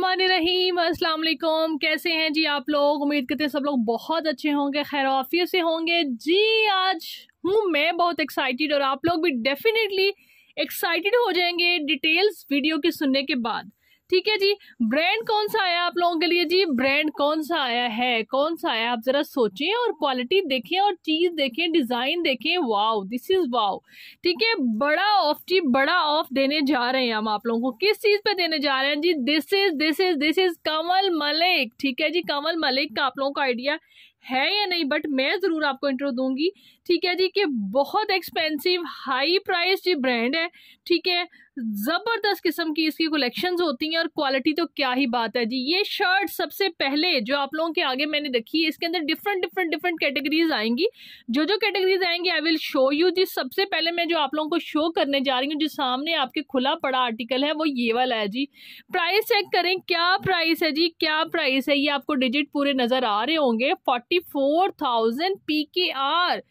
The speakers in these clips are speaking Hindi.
रहीम अस्सलाम वालेकुम कैसे हैं जी आप लोग उम्मीद करते हैं सब लोग बहुत अच्छे होंगे खैर ऑफिस से होंगे जी आज हूँ मैं बहुत एक्साइटेड और आप लोग भी डेफिनेटली एक्साइटेड हो जाएंगे डिटेल्स वीडियो के सुनने के बाद ठीक है जी ब्रांड कौन सा आया आप लोगों के लिए जी ब्रांड कौन सा आया है कौन सा आया आप जरा सोचें और क्वालिटी देखें और चीज देखें डिजाइन देखें वाओ दिस इज वाओ ठीक है बड़ा ऑफ जी बड़ा ऑफ देने जा रहे हैं हम आप लोगों को किस चीज पे देने जा रहे हैं जी this is this is this is Kamal Malik ठीक है जी कमल मलिक का आप लोगों का आइडिया है या नहीं बट मैं ज़रूर आपको इंट्रो दूंगी ठीक है जी कि बहुत एक्सपेंसिव हाई प्राइस जी ब्रांड है ठीक है ज़बरदस्त किस्म की इसकी कलेक्शंस होती हैं और क्वालिटी तो क्या ही बात है जी ये शर्ट सबसे पहले जो आप लोगों के आगे मैंने देखी है इसके अंदर डिफरेंट डिफरेंट डिफरेंट कैटेगरीज आएंगी जो जो कैटेगरीज आएंगी आई विल शो यू जी सबसे पहले मैं जो आप लोगों को शो करने जा रही हूँ जो सामने आपके खुला पड़ा आर्टिकल है वो ये वाला है जी प्राइस चेक करें क्या प्राइस है जी क्या प्राइस है ये आपको डिजिट पूरे नज़र आ रहे होंगे forty four thousand P K R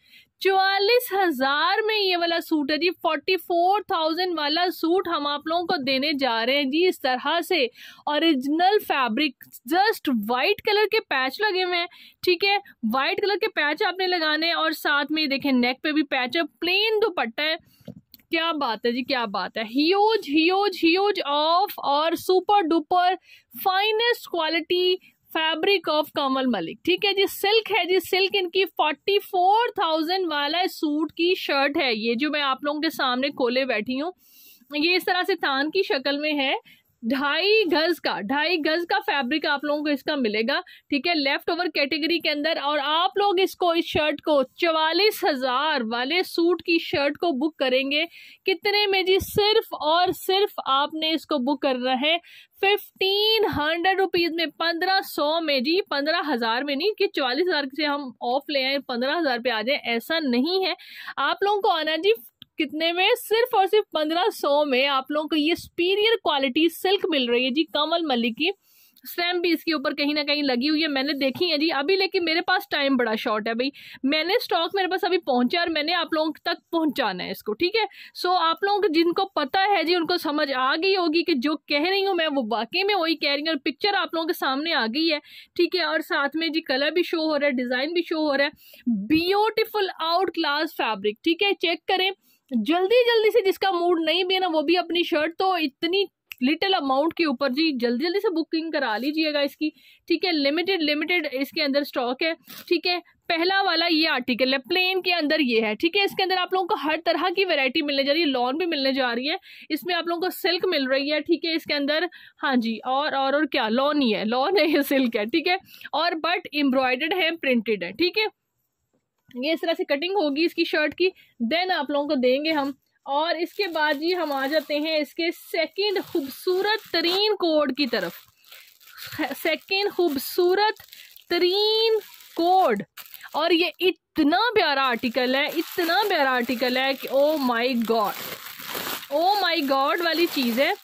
चौवालीस हजार में ये वाला सूट है जी फोर्टी फोर थाउजेंड वाला सूट हम आप लोगों को देने जा रहे हैं जी इस तरह से original fabric just white colour के पैच लगे हुए हैं ठीक है वाइट कलर के पैच आपने लगाने हैं और साथ में देखें नेक पे भी पैच है प्लेन दुपट्टा है क्या बात है जी क्या बात है ह्यूज ह्यूज ह्यूज ऑफ और super duper finest quality fabric of Kamal Malik ठीक है जी सिल्क है जी सिल्क इनकी फोर्टी फोर थाउजेंड वाला सूट की शर्ट है ये जो मैं आप लोगों के सामने खोले बैठी हूँ ये इस तरह से तान की शक्ल में है ढाई गज का ढाई गज का फैब्रिक आप लोगों को इसका मिलेगा ठीक है लेफ्ट ओवर कैटेगरी के अंदर और आप लोग इसको इस शर्ट को चवालीस हजार वाले सूट की शर्ट को बुक करेंगे कितने में जी सिर्फ और सिर्फ आपने इसको बुक करना है फिफ्टीन हंड्रेड रुपीज में पंद्रह सौ में जी पंद्रह हजार में नहीं कि चवालीस हजार से हम ऑफ ले आए पंद्रह हजार पे आ जाए ऐसा नहीं है आप लोगों को आना जी कितने में सिर्फ और सिर्फ पंद्रह सौ में आप लोगों को ये सुपीरियर क्वालिटी सिल्क मिल रही है जी कमल मलिक की स्टैम्प भी इसके ऊपर कहीं ना कहीं लगी हुई है मैंने देखी है जी अभी लेकिन मेरे पास टाइम बड़ा शॉर्ट है भाई मैंने स्टॉक मेरे पास अभी पहुंचा और मैंने आप लोगों तक पहुंचाना है इसको ठीक है सो आप लोगों को जिनको पता है जी उनको समझ आ गई होगी कि जो कह रही हूँ मैं वो वाकई में वही कह रही हूँ और पिक्चर आप लोगों के सामने आ गई है ठीक है और साथ में जी कलर भी शो हो रहा है डिज़ाइन भी शो हो रहा है ब्यूटिफुल आउट क्लास फैब्रिक ठीक है चेक करें जल्दी जल्दी से जिसका मूड नहीं भी है ना वो भी अपनी शर्ट तो इतनी लिटिल अमाउंट के ऊपर जी जल्दी जल्दी से बुकिंग करा लीजिएगा इसकी ठीक है लिमिटेड लिमिटेड इसके अंदर स्टॉक है ठीक है पहला वाला ये आर्टिकल है प्लेन के अंदर ये है ठीक है इसके अंदर आप लोगों को हर तरह की वैरायटी मिलने जा रही है लॉन भी मिलने जा रही है इसमें आप लोगों को सिल्क मिल रही है ठीक है इसके अंदर हाँ जी और और और क्या लॉन ही है लॉन है सिल्क है ठीक है और बट एम्ब्रॉयडर्ड है प्रिंटेड है ठीक है ये इस तरह से कटिंग होगी इसकी शर्ट की देन आप लोगों को देंगे हम और इसके बाद जी हम आ जाते हैं इसके सेकंड खूबसूरत तरीन कोड की तरफ सेकंड खूबसूरत तरीन कोड और ये इतना प्यारा आर्टिकल है इतना प्यारा आर्टिकल है कि oh my God oh my God वाली चीज़ है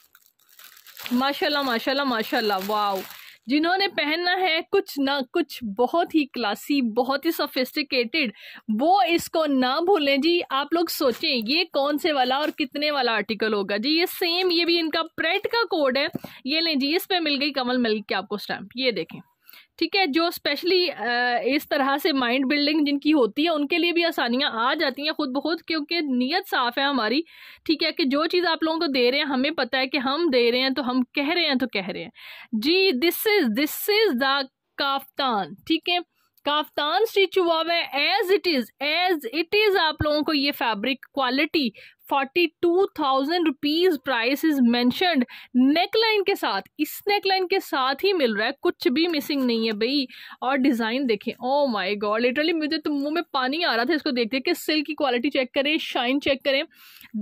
माशाल्लाह माशाल्लाह माशाल्लाह वाओ जिन्होंने पहनना है कुछ ना कुछ बहुत ही क्लासी बहुत ही सोफिस्टिकेटेड वो इसको ना भूलें जी आप लोग सोचें ये कौन से वाला और कितने वाला आर्टिकल होगा जी ये सेम ये भी इनका प्रेट का कोड है ये लें जी इस पर मिल गई कमल मिल के आपको स्टैम्प ये देखें ठीक है जो स्पेशली इस तरह से माइंड बिल्डिंग जिनकी होती है उनके लिए भी आसानियाँ आ जाती हैं खुद ब खुद क्योंकि नीयत साफ़ है हमारी ठीक है कि जो चीज़ आप लोगों को दे रहे हैं हमें पता है कि हम दे रहे हैं तो हम कह रहे हैं तो कह रहे हैं जी this is this is the kaftan ठीक है काफ्तान स्टिच हुआ हुआ है as it is as it is आप लोगों को ये fabric quality forty two thousand rupees price is neck neckline के साथ इस नेकलाइन के साथ ही मिल रहा है कुछ भी मिसिंग नहीं है भाई और डिज़ाइन देखें ओ माई गॉड लिटरली मुझे तो मुंह में पानी आ रहा था इसको देखते कि सिल्क की क्वालिटी चेक करें शाइन चेक करें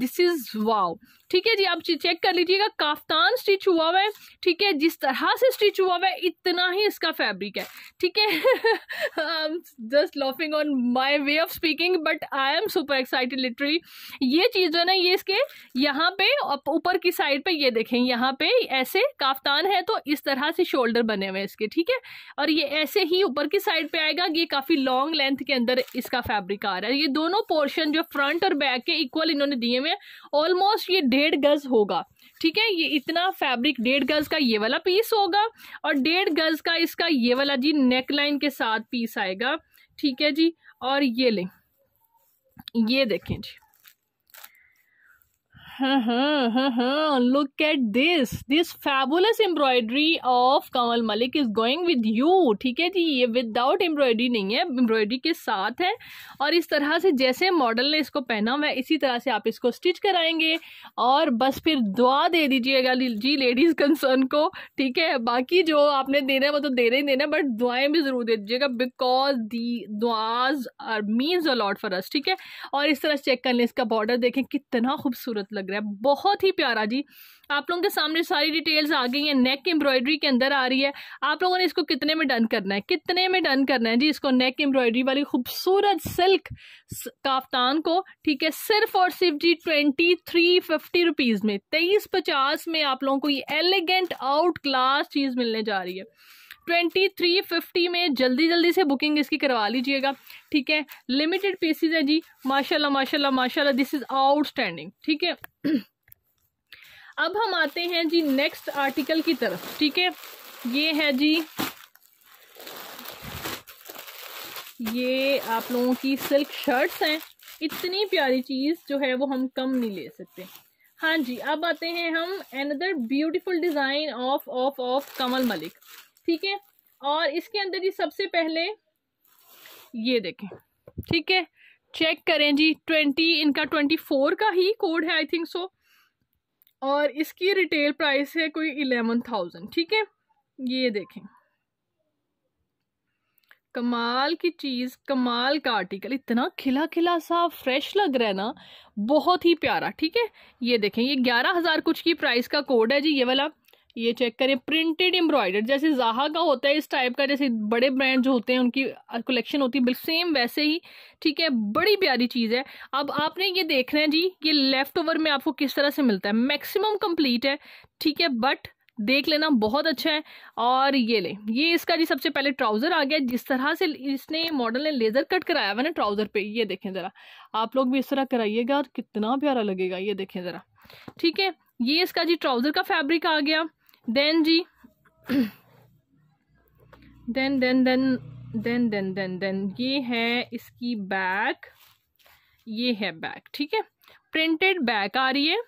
दिस इज़ वाव ठीक है जी आप चेक कर लीजिएगा काफ्तान स्टिच हुआ हुआ है ठीक है जिस तरह से स्टिच हुआ हुआ है इतना ही इसका फैब्रिक है ठीक है just laughing on my way of speaking but I am super excited literally ये चीज़ जो है ना ये इसके यहाँ पे ऊपर की साइड पे ये देखें यहाँ पे ऐसे काफ्तान है तो इस तरह से शोल्डर बने हुए हैं इसके ठीक है और ये ऐसे ही ऊपर की साइड पे आएगा ये काफ़ी लॉन्ग लेंथ के अंदर इसका फैब्रिक आ रहा है ये दोनों पोर्शन जो फ्रंट और बैक के इक्वल इन्होंने दिए हुए हैं ऑलमोस्ट ये डेढ़ गज होगा ठीक है ये इतना फैब्रिक डेढ़ गज का ये वाला पीस होगा और डेढ़ गज का इसका ये वाला जी नेक लाइन के साथ पीस आएगा ठीक है जी और ये लें ये देखें जी look at this this fabulous embroidery of Kanwal Malik is going with you ठीक है जी ये विदाउट एम्ब्रॉयडरी नहीं है एम्ब्रॉयडरी के साथ है और इस तरह से जैसे मॉडल ने इसको पहना हुआ है इसी तरह से आप इसको स्टिच कराएंगे और बस फिर दुआ दे दीजिएगा जी लेडीज़ कंसर्न को ठीक है बाकी जो आपने देना है वो तो रहे ही देना बट दुआएं भी ज़रूर दे दीजिएगा बिकॉज दी दुआज are means a lot for us ठीक है और इस तरह चेक कर लें इसका बॉर्डर देखें कितना खूबसूरत लग लग रहा है बहुत ही प्यारा जी आप लोगों के सामने सारी डिटेल्स आ गई हैं नेक एम्ब्रॉयडरी के अंदर आ रही है आप लोगों ने इसको कितने में डन करना है कितने में डन करना है जी इसको नेक एम्ब्रॉयडरी वाली खूबसूरत सिल्क काफ्तान को ठीक है सिर्फ और सिर्फ जी ट्वेंटी थ्री फिफ्टी रुपीज़ में तेईस पचास में आप लोगों को ये एलिगेंट आउट क्लास चीज़ मिलने जा रही है ट्वेंटी थ्री फिफ्टी में जल्दी जल्दी से बुकिंग इसकी करवा लीजिएगा ठीक है लिमिटेड पीसीज है जी माशाल्लाह माशाल्लाह माशाल्लाह दिस इज़ आउटस्टैंडिंग ठीक है अब हम आते हैं जी नेक्स्ट आर्टिकल की तरफ ठीक है ये है जी ये आप लोगों की सिल्क शर्ट्स हैं इतनी प्यारी चीज़ जो है वो हम कम नहीं ले सकते हाँ जी अब आते हैं हम another beautiful design of of of Kamal Malik ठीक है और इसके अंदर जी सबसे पहले ये देखें ठीक है चेक करें जी ट्वेंटी इनका ट्वेंटी फोर का ही कोड है आई थिंक सो और इसकी रिटेल प्राइस है कोई इलेवन थाउजेंड ठीक है ये देखें कमाल की चीज़ कमाल का आर्टिकल इतना खिला खिला सा फ्रेश लग रहा है ना बहुत ही प्यारा ठीक है ये देखें ये ग्यारह हज़ार कुछ की प्राइस का कोड है जी ये वाला ये चेक करें प्रिंटेड एम्ब्रॉयडर जैसे जहा का होता है इस टाइप का जैसे बड़े ब्रांड जो होते हैं उनकी कलेक्शन होती है बिल्कुल सेम वैसे ही ठीक है बड़ी प्यारी चीज़ है अब आपने ये देखना है जी ये लेफ्ट ओवर में आपको किस तरह से मिलता है मैक्सिमम कंप्लीट है ठीक है बट देख लेना बहुत अच्छा है और ये ले ये इसका जी सबसे पहले ट्राउज़र आ गया जिस तरह से इसने मॉडल ने लेज़र कट कराया हुआ ना ट्राउज़र पे ये देखें ज़रा आप लोग भी इस तरह कराइएगा और कितना प्यारा लगेगा ये देखें ज़रा ठीक है ये इसका जी ट्राउज़र का फैब्रिक आ गया देन जी then then then then then then then ये है इसकी बैक ये है बैक ठीक है प्रिंटेड बैक आ रही है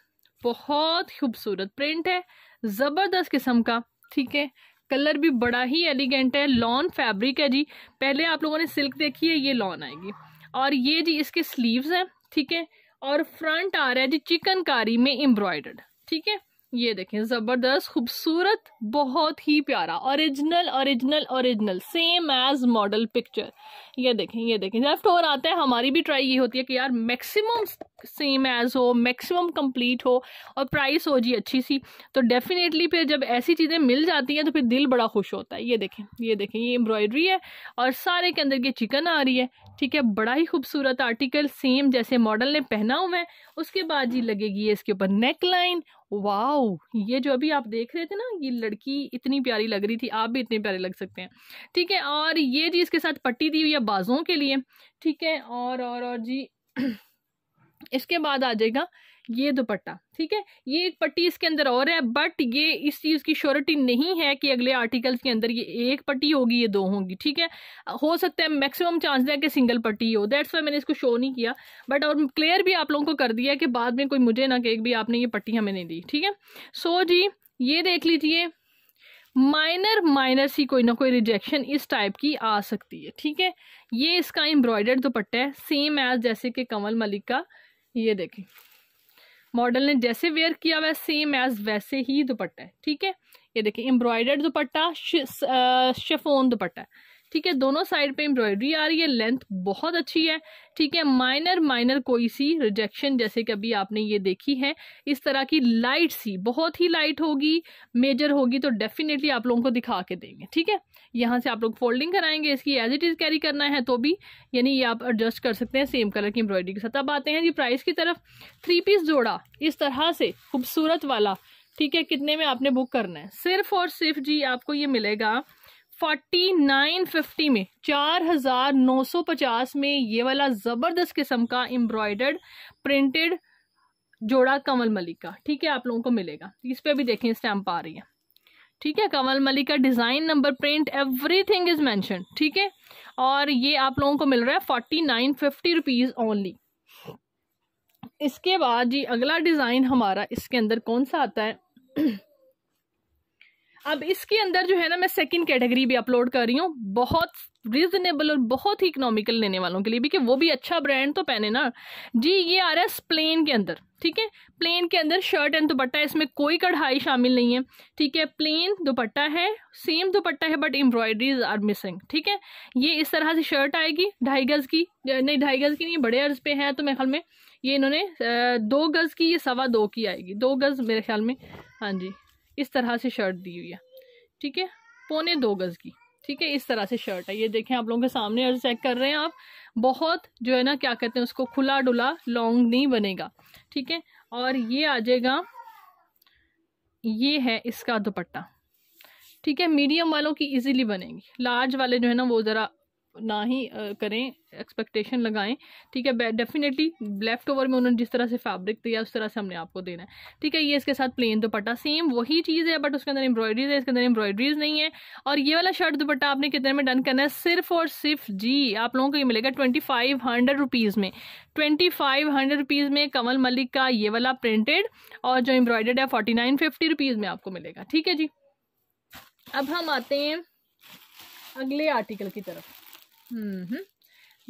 बहुत खूबसूरत प्रिंट है ज़बरदस्त किस्म का ठीक है कलर भी बड़ा ही एलिगेंट है लॉन फैब्रिक है जी पहले आप लोगों ने सिल्क देखी है ये लॉन आएगी और ये जी इसके स्लीव्स हैं ठीक है और फ्रंट आ रहा है जी चिकनकारी में एम्ब्रॉयडर्ड ठीक है ये देखें ज़बरदस्त खूबसूरत बहुत ही प्यारा original original original same as model picture ये देखें ये देखें जब और आता है हमारी भी ट्राई ये होती है कि यार मैक्सिमम सेम एज हो मैक्सिमम कंप्लीट हो और प्राइस हो जी अच्छी सी तो डेफिनेटली फिर जब ऐसी चीज़ें मिल जाती हैं तो फिर दिल बड़ा खुश होता है ये देखें ये देखें ये एम्ब्रॉयडरी है और सारे के अंदर की चिकन आ रही है ठीक है बड़ा ही खूबसूरत आर्टिकल सेम जैसे मॉडल ने पहना हुआ है उसके बाद जी लगेगी ये इसके ऊपर नेक लाइन वाओ ये जो अभी आप देख रहे थे ना ये लड़की इतनी प्यारी लग रही थी आप भी इतने प्यारे लग सकते हैं ठीक है और ये जी इसके साथ पट्टी दी हुई है बाजुओं के लिए ठीक है और और और जी इसके बाद आ जाएगा ये दुपट्टा ठीक है ये एक पट्टी इसके अंदर और है बट ये इस चीज़ की श्योरिटी नहीं है कि अगले आर्टिकल्स के अंदर ये एक पट्टी होगी ये दो होंगी ठीक है हो सकता है मैक्सिमम चांस है कि सिंगल पट्टी हो दैट्स वाई मैंने इसको शो नहीं किया बट और क्लियर भी आप लोगों को कर दिया कि बाद में कोई मुझे ना कहे भी आपने ये पट्टी हमें नहीं दी ठीक है सो जी ये देख लीजिए माइनर माइनर सी कोई ना कोई रिजेक्शन इस टाइप की आ सकती है ठीक है ये इसका एम्ब्रॉयडर्ड दुपट्टा है सेम एज जैसे कि कंवल मलिक का ये देखें मॉडल ने जैसे वेयर किया हुआ सेम एज वैसे ही दुपट्टा है ठीक है ये देखिए एम्ब्रॉयडर्ड दुपट्टा शिफोन दुपट्टा है ठीक है दोनों साइड पे एम्ब्रॉयडरी आ रही है लेंथ बहुत अच्छी है ठीक है माइनर माइनर कोई सी रिजेक्शन जैसे कि अभी आपने ये देखी है इस तरह की लाइट सी बहुत ही लाइट होगी मेजर होगी तो डेफिनेटली आप लोगों को दिखा के देंगे ठीक है यहाँ से आप लोग फोल्डिंग कराएंगे इसकी एज इट इज़ कैरी करना है तो भी यानी ये आप एडजस्ट कर सकते हैं सेम कलर की एम्ब्रॉयडरी के साथ अब आते हैं जी प्राइस की तरफ थ्री पीस जोड़ा इस तरह से खूबसूरत वाला ठीक है कितने में आपने बुक करना है सिर्फ और सिर्फ जी आपको ये मिलेगा फोर्टी नाइन फिफ्टी में चार हज़ार नौ सौ पचास में ये वाला ज़बरदस्त किस्म का एम्ब्रॉयडर्ड प्रिंटेड जोड़ा कंवल मलिक का ठीक है आप लोगों को मिलेगा इस पर भी देखें स्टैंप आ रही है ठीक है कंवल मलिक का design number print everything is mention ठीक है और ये आप लोगों को मिल रहा है forty nine fifty rupees only इसके बाद जी अगला डिज़ाइन हमारा इसके अंदर कौन सा आता है अब इसके अंदर जो है ना मैं सेकंड कैटेगरी भी अपलोड कर रही हूँ बहुत रीजनेबल और बहुत ही इकोनॉमिकल लेने वालों के लिए भी कि वो भी अच्छा ब्रांड तो पहने ना जी ये आ रहा है प्लेन के अंदर ठीक है प्लेन के अंदर शर्ट एंड दुपट्टा इसमें कोई कढ़ाई शामिल नहीं है ठीक है प्लेन दुपट्टा है सेम दुपट्टा है बट एम्ब्रॉयडरीज आर मिसिंग ठीक है ये इस तरह से शर्ट आएगी ढाई गज़ की नहीं ढाई गज़ की नहीं बड़े अर्ज पे है तो मेरे ख्याल में ये इन्होंने दो गज़ की ये सवा दो की आएगी दो गज़ मेरे ख्याल में हाँ जी इस तरह से शर्ट दी हुई है ठीक है पौने दो गज़ की ठीक है इस तरह से शर्ट है ये देखें आप लोगों के सामने और चेक कर रहे हैं आप बहुत जो है ना क्या कहते हैं उसको खुला डुला लॉन्ग नहीं बनेगा ठीक है और ये आ जाएगा ये है इसका दुपट्टा ठीक है मीडियम वालों की इजीली बनेगी लार्ज वाले जो है ना वो ज़रा ना ही करें एक्सपेक्टेशन लगाएं ठीक है डेफिनेटली लेफ्ट ओवर में उन्होंने जिस तरह से फैब्रिक दिया उस तरह से हमने आपको देना है ठीक है ये इसके साथ प्लेन दुपट्टा सेम वही चीज़ है बट उसके अंदर एम्ब्रॉयडरीज है इसके अंदर एम्ब्रॉयडरीज नहीं है और ये वाला शर्ट दुपट्टा आपने कितने में डन करना है सिर्फ और सिर्फ जी आप लोगों को ये मिलेगा ट्वेंटी फाइव हंड्रेड रुपीज़ में ट्वेंटी फाइव हंड्रेड रुपीज़ में कमल मलिक का ये वाला प्रिंटेड और जो एम्ब्रॉयडर्ड है फोर्टी नाइन फिफ्टी रुपीज़ में आपको मिलेगा ठीक है जी अब हम आते हैं अगले आर्टिकल की तरफ हम्म।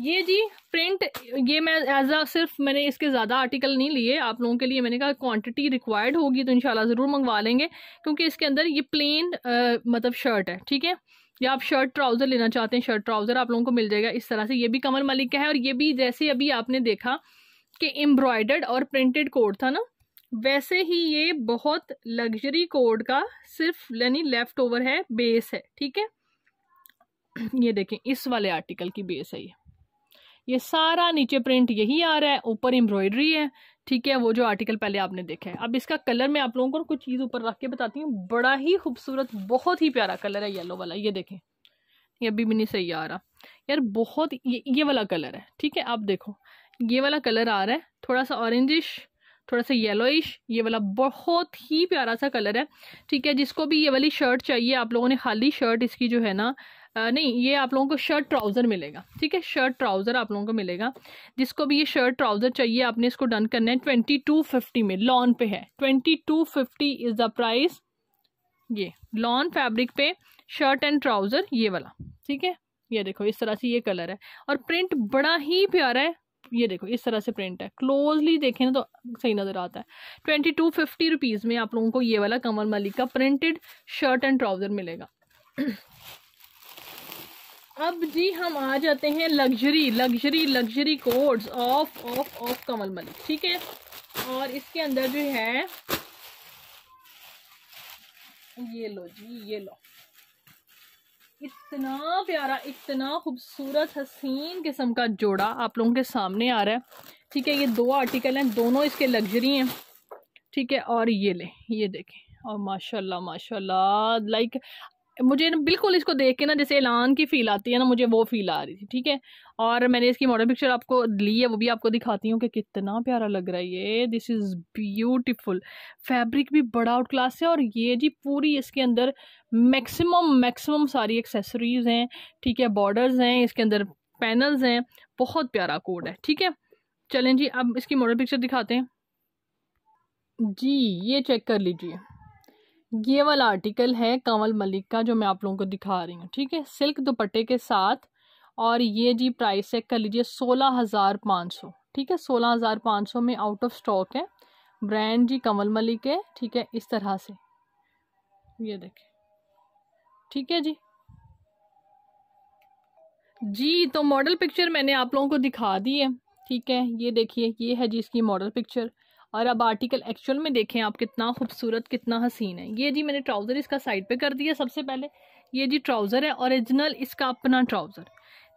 ये जी प्रिंट ये मैं एज आ सिर्फ मैंने इसके ज़्यादा आर्टिकल नहीं लिए आप लोगों के लिए मैंने कहा क्वांटिटी रिक्वायर्ड होगी तो इनशाला ज़रूर मंगवा लेंगे क्योंकि इसके अंदर ये प्लेन मतलब शर्ट है ठीक है या आप शर्ट ट्राउज़र लेना चाहते हैं शर्ट ट्राउज़र आप लोगों को मिल जाएगा इस तरह से ये भी कमल मलिक का है और ये भी जैसे अभी आपने देखा कि एम्ब्रॉयडर्ड और प्रिंटेड कोड था ना वैसे ही ये बहुत लग्जरी कोड का सिर्फ यानी लेफ़्ट ओवर है बेस है ठीक है ये देखें इस वाले आर्टिकल की बेस है ये ये सारा नीचे प्रिंट यही आ रहा है ऊपर एम्ब्रॉयडरी है ठीक है वो जो आर्टिकल पहले आपने देखा है अब इसका कलर मैं आप लोगों को कुछ चीज़ ऊपर रख के बताती हूँ बड़ा ही खूबसूरत बहुत ही प्यारा कलर है येलो वाला ये देखें ये अभी भी नहीं सही आ रहा यार बहुत ये ये वाला कलर है ठीक है आप देखो ये वाला कलर आ रहा है थोड़ा सा ऑरेंजिश थोड़ा सा येलोइश ये वाला बहुत ही प्यारा सा कलर है ठीक है जिसको भी ये वाली शर्ट चाहिए आप लोगों ने खाली शर्ट इसकी जो है ना आ, नहीं ये आप लोगों को शर्ट ट्राउज़र मिलेगा ठीक है शर्ट ट्राउज़र आप लोगों को मिलेगा जिसको भी ये शर्ट ट्राउज़र चाहिए आपने इसको डन करना है ट्वेंटी टू फिफ्टी में लॉन पे है twenty two fifty is the price ये लॉन फैब्रिक पे शर्ट एंड ट्राउज़र ये वाला ठीक है ये देखो इस तरह से ये कलर है और प्रिंट बड़ा ही प्यारा है ये देखो इस तरह से प्रिंट है क्लोजली देखें ना तो सही नज़र आता है ट्वेंटी टू फिफ्टी रुपीज़ में आप लोगों को ये वाला कमल मलिक का प्रिंटेड शर्ट एंड ट्राउज़र मिलेगा अब जी हम आ जाते हैं luxury luxury luxury codes of of of Kamal Malik ठीक है और इसके अंदर जो है ये लो जी ये लो इतना प्यारा इतना खूबसूरत हसीन किस्म का जोड़ा आप लोगों के सामने आ रहा है ठीक है ये दो आर्टिकल हैं दोनों इसके लग्जरी हैं ठीक है और ये ले ये देखें और माशाल्लाह माशाल्लाह लाइक मुझे ना बिल्कुल इसको देख के ना जैसे ऐलान की फ़ील आती है ना मुझे वो फील आ रही थी ठीक है और मैंने इसकी मॉडल पिक्चर आपको ली है वो भी आपको दिखाती हूँ कि कितना प्यारा लग रहा है ये दिस इज़ ब्यूटीफुल फैब्रिक भी बड़ा आउट क्लास है और ये जी पूरी इसके अंदर मैक्सिमम मैक्सिमम सारी एक्सेसरीज़ हैं ठीक है बॉर्डर्स हैं इसके अंदर पैनल्स हैं बहुत प्यारा कोड है ठीक है चलें जी अब इसकी मॉडल पिक्चर दिखाते हैं जी ये चेक कर लीजिए ये वाला आर्टिकल है कंवल मलिक का जो मैं आप लोगों को दिखा रही हूँ ठीक है सिल्क दुपट्टे के साथ और ये जी प्राइस चेक कर लीजिए सोलह हज़ार पाँच सौ ठीक है सोलह हज़ार पाँच सौ में आउट ऑफ स्टॉक है ब्रांड जी कंवल मलिक है ठीक है इस तरह से ये देखें ठीक है जी जी तो मॉडल पिक्चर मैंने आप लोगों को दिखा दी है ठीक है ये देखिए ये है जी इसकी मॉडल पिक्चर और अब आर्टिकल एक्चुअल में देखें आप कितना खूबसूरत कितना हसीन है ये जी मैंने ट्राउज़र इसका साइड पे कर दिया सबसे पहले ये जी ट्राउज़र है ओरिजिनल इसका अपना ट्राउज़र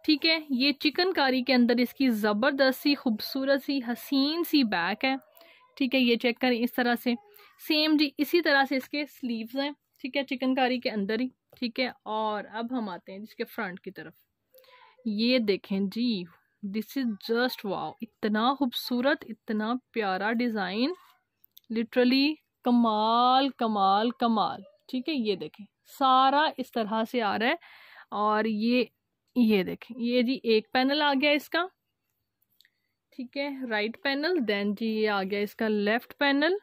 ठीक है ये चिकनकारी के अंदर इसकी ज़बरदस्त सी खूबसूरत सी हसीन सी बैक है ठीक है ये चेक करें इस तरह से सेम जी इसी तरह से इसके स्लीव्स हैं ठीक है चिकनकारी के अंदर ही ठीक है और अब हम आते हैं जिसके फ्रंट की तरफ ये देखें जी दिस इज़ जस्ट वाओ इतना खूबसूरत इतना प्यारा डिज़ाइन लिटरली कमाल कमाल कमाल ठीक है ये देखें सारा इस तरह से आ रहा है और ये ये देखें ये जी एक पैनल आ गया इसका ठीक है राइट पैनल देन जी ये आ गया इसका लेफ्ट पैनल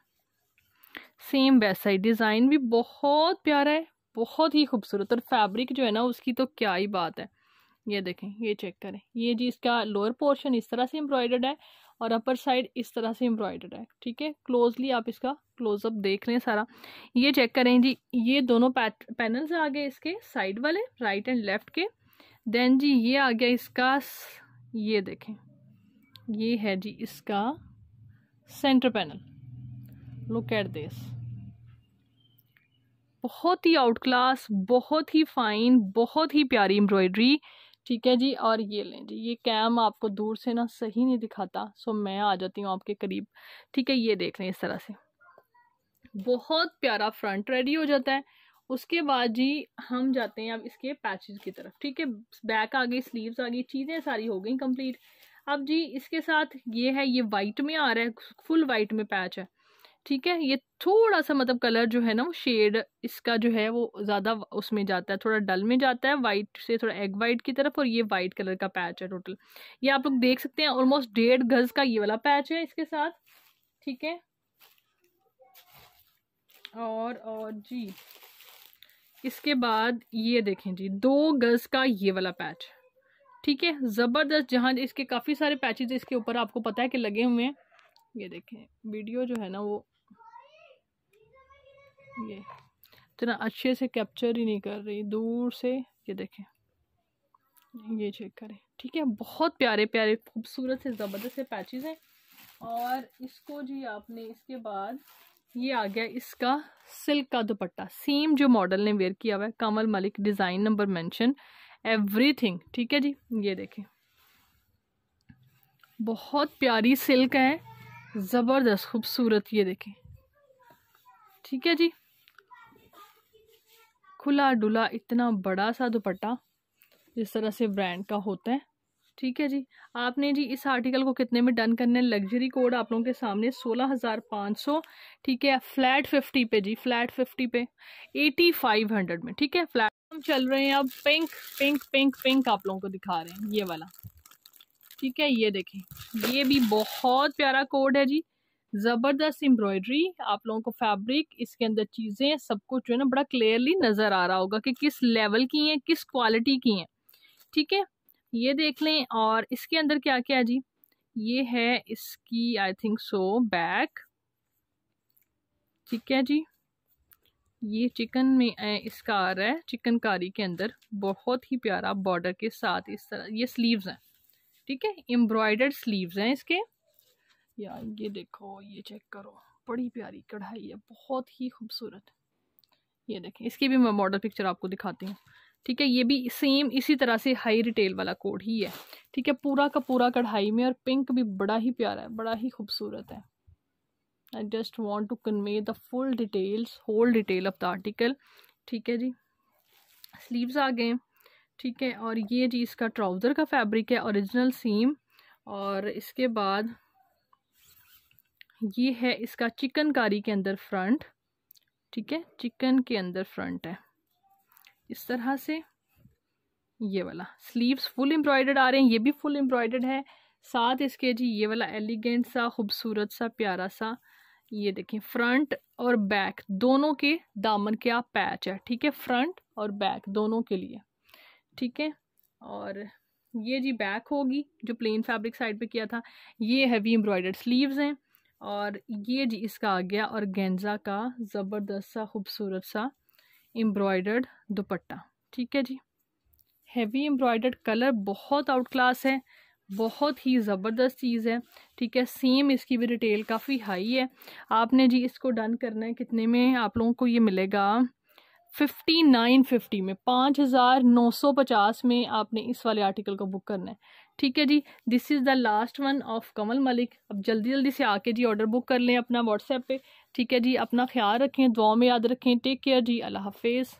सेम वैसा ही डिज़ाइन भी बहुत प्यारा है बहुत ही खूबसूरत और फैब्रिक जो है ना उसकी तो क्या ही बात है ये देखें ये चेक करें ये जी इसका लोअर पोर्शन इस तरह से एम्ब्रॉयडर्ड है और अपर साइड इस तरह से एम्ब्रॉयडर्ड है ठीक है क्लोजली आप इसका क्लोजअप देख रहे हैं सारा ये चेक करें जी ये दोनों पैनल्स आ गए इसके साइड वाले राइट एंड लेफ्ट के देन जी ये आ गया इसका ये देखें ये है जी इसका centre panel look at this बहुत ही आउट क्लास बहुत ही फाइन बहुत ही प्यारी एम्ब्रॉयडरी ठीक है जी और ये लें जी ये कैम आपको दूर से ना सही नहीं दिखाता सो मैं आ जाती हूँ आपके करीब ठीक है ये देख लें इस तरह से बहुत प्यारा फ्रंट रेडी हो जाता है उसके बाद जी हम जाते हैं अब इसके पैचेस की तरफ ठीक है बैक आ गई स्लीव्स आ गई चीज़ें सारी हो गई कंप्लीट अब जी इसके साथ ये है ये वाइट में आ रहा है फुल वाइट में पैच है ठीक है ये थोड़ा सा मतलब कलर जो है ना वो शेड इसका जो है वो ज़्यादा उसमें जाता है थोड़ा डल में जाता है वाइट से थोड़ा एग वाइट की तरफ और ये वाइट कलर का पैच है टोटल ये आप लोग देख सकते हैं ऑलमोस्ट डेढ़ गज का ये वाला पैच है इसके साथ ठीक है और और जी इसके बाद ये देखें जी दो गज का ये वाला पैच ठीक है ज़बरदस्त जहाँ इसके काफ़ी सारे पैचेज इसके ऊपर आपको पता है कि लगे हुए हैं ये देखें वीडियो जो है ना वो ये इतना अच्छे से कैप्चर ही नहीं कर रही दूर से ये देखें ये चेक करें ठीक है बहुत प्यारे प्यारे खूबसूरत से ज़बरदस्त से पैचेज हैं और इसको जी आपने इसके बाद ये आ गया इसका सिल्क का दुपट्टा सेम जो मॉडल ने वेयर किया हुआ है Kamal Malik design number mention everything ठीक है जी ये देखें बहुत प्यारी सिल्क है ज़बरदस्त खूबसूरत ये देखें ठीक है जी खुला डुला इतना बड़ा सा दुपट्टा जिस तरह से ब्रांड का होता है ठीक है जी आपने जी इस आर्टिकल को कितने में डन करने लग्जरी कोड आप लोगों के सामने सोलह हज़ार पाँच सौ ठीक है फ्लैट फिफ्टी पे जी फ्लैट फिफ्टी पे एटी फाइव हंड्रेड में ठीक है फ्लैट हम चल रहे हैं अब पिंक पिंक पिंक पिंक आप लोगों को दिखा रहे हैं ये वाला ठीक है ये देखें ये भी बहुत प्यारा कोड है जी ज़बरदस्त एम्ब्रॉयडरी आप लोगों को फैब्रिक इसके अंदर चीज़ें सब कुछ जो है ना बड़ा क्लियरली नज़र आ रहा होगा कि किस लेवल की हैं किस क्वालिटी की हैं ठीक है ये देख लें और इसके अंदर क्या क्या है जी ये है इसकी आई थिंक सो बैक ठीक है जी ये चिकन में इसका आ रहा है चिकनकारी के अंदर बहुत ही प्यारा बॉर्डर के साथ इस तरह ये स्लीव्स हैं ठीक है एम्ब्रॉयडर्ड स्लीव्स हैं इसके यार ये देखो ये चेक करो बड़ी प्यारी कढ़ाई है बहुत ही खूबसूरत ये देखें इसकी भी मैं मॉडल पिक्चर आपको दिखाती हूँ ठीक है ये भी सेम इसी तरह से हाई रिटेल वाला कोड ही है ठीक है पूरा का पूरा कढ़ाई में और पिंक भी बड़ा ही प्यारा है बड़ा ही खूबसूरत है I just want to convey the full details whole detail of the article ठीक है जी स्लीव्स आ गए ठीक है और ये जी इसका ट्राउज़र का फैब्रिक है ओरिजिनल सीम और इसके बाद ये है इसका चिकनकारी के अंदर फ्रंट ठीक है चिकन के अंदर फ्रंट है इस तरह से ये वाला स्लीव्स फुल एम्ब्रॉयडर्ड आ रहे हैं ये भी फुल एम्ब्रॉयडर्ड है साथ इसके जी ये वाला एलिगेंट सा खूबसूरत सा प्यारा सा ये देखें फ्रंट और बैक दोनों के दामन के आप पैच है ठीक है फ्रंट और बैक दोनों के लिए ठीक है और ये जी बैक होगी जो प्लेन फैब्रिक साइड पे किया था ये हैवी एम्ब्रॉयडर्ड स्लीव्स हैं और ये जी इसका आ गया और गेंजा का ज़बरदस्त सा खूबसूरत सा एम्ब्रॉयडर्ड दुपट्टा ठीक है जी हैवी एम्ब्रॉयडर्ड कलर बहुत आउट क्लास है बहुत ही ज़बरदस्त चीज़ है ठीक है सेम इसकी भी रिटेल काफ़ी हाई है आपने जी इसको डन करना है कितने में आप लोगों को ये मिलेगा फिफ्टी नाइन फिफ्टी में पाँच हज़ार नौ सौ पचास में आपने इस वाले आर्टिकल को बुक करना है ठीक है जी this is the last one of Kamal Malik अब जल्दी जल्दी से आके जी ऑर्डर बुक कर लें अपना व्हाट्सएप पे ठीक है जी अपना ख्याल रखें दुआ में याद रखें टेक केयर जी अल्लाह हाफिज़